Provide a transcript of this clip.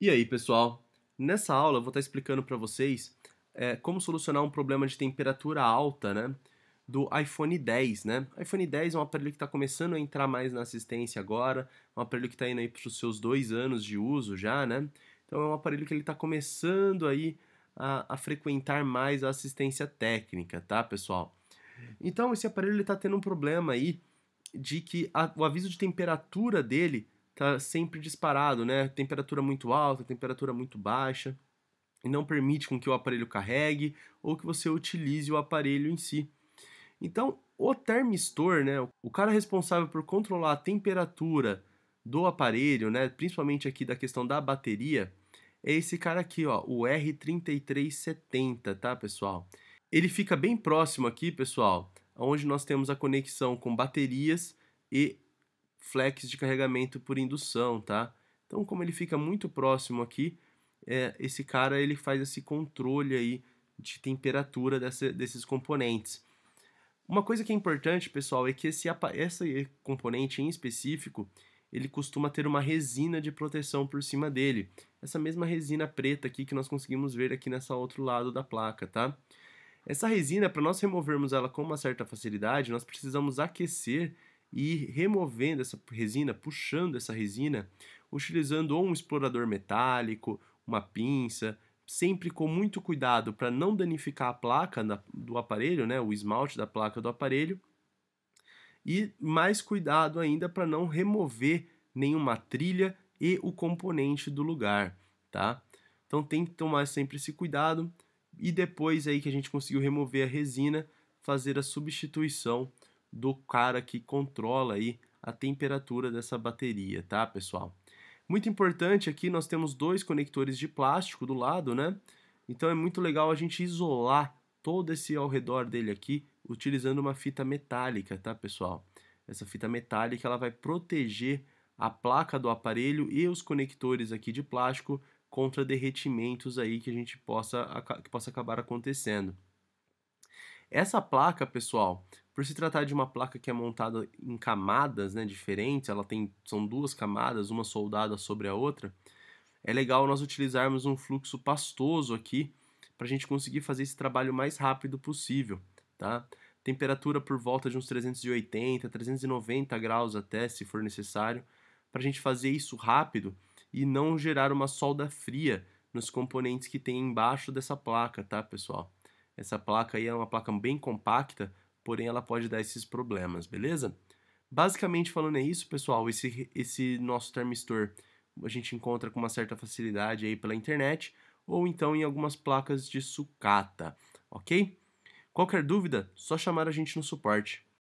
E aí, pessoal? Nessa aula eu vou estar explicando para vocês é, como solucionar um problema de temperatura alta, né? Do iPhone 10, né? iPhone 10 é um aparelho que está começando a entrar mais na assistência agora, é um aparelho que está indo aí para os seus dois anos de uso já, né? Então é um aparelho que ele está começando aí a, a, frequentar mais a assistência técnica, tá, pessoal? Então esse aparelho está tendo um problema aí de que a, o aviso de temperatura dele tá sempre disparado, né? Temperatura muito alta, temperatura muito baixa, e não permite com que o aparelho carregue ou que você utilize o aparelho em si. Então, o termistor, né, o cara responsável por controlar a temperatura do aparelho, né, principalmente aqui da questão da bateria, é esse cara aqui, ó, o R3370, tá, pessoal? Ele fica bem próximo aqui, pessoal, onde nós temos a conexão com baterias e flex de carregamento por indução, tá? Então, como ele fica muito próximo aqui, é, esse cara ele faz esse controle aí de temperatura dessa, desses componentes. Uma coisa que é importante, pessoal, é que esse, esse componente em específico, ele costuma ter uma resina de proteção por cima dele. Essa mesma resina preta aqui que nós conseguimos ver aqui nessa outro lado da placa, tá? Essa resina, para nós removermos ela com uma certa facilidade, nós precisamos aquecer e removendo essa resina, puxando essa resina, utilizando ou um explorador metálico, uma pinça, sempre com muito cuidado para não danificar a placa do aparelho, né, o esmalte da placa do aparelho, e mais cuidado ainda para não remover nenhuma trilha e o componente do lugar, tá? Então tem que tomar sempre esse cuidado e depois aí que a gente conseguiu remover a resina, fazer a substituição do cara que controla aí a temperatura dessa bateria, tá, pessoal? Muito importante aqui nós temos dois conectores de plástico do lado, né? Então é muito legal a gente isolar todo esse ao redor dele aqui utilizando uma fita metálica, tá, pessoal? Essa fita metálica ela vai proteger a placa do aparelho e os conectores aqui de plástico contra derretimentos aí que a gente possa que possa acabar acontecendo. Essa placa, pessoal, por se tratar de uma placa que é montada em camadas né, diferentes, ela tem são duas camadas, uma soldada sobre a outra, é legal nós utilizarmos um fluxo pastoso aqui para a gente conseguir fazer esse trabalho o mais rápido possível. Tá? Temperatura por volta de uns 380, 390 graus até, se for necessário, para a gente fazer isso rápido e não gerar uma solda fria nos componentes que tem embaixo dessa placa, tá, pessoal? Essa placa aí é uma placa bem compacta, porém ela pode dar esses problemas, beleza? Basicamente falando é isso, pessoal, esse, esse nosso termistor a gente encontra com uma certa facilidade aí pela internet ou então em algumas placas de sucata, ok? Qualquer dúvida, só chamar a gente no suporte.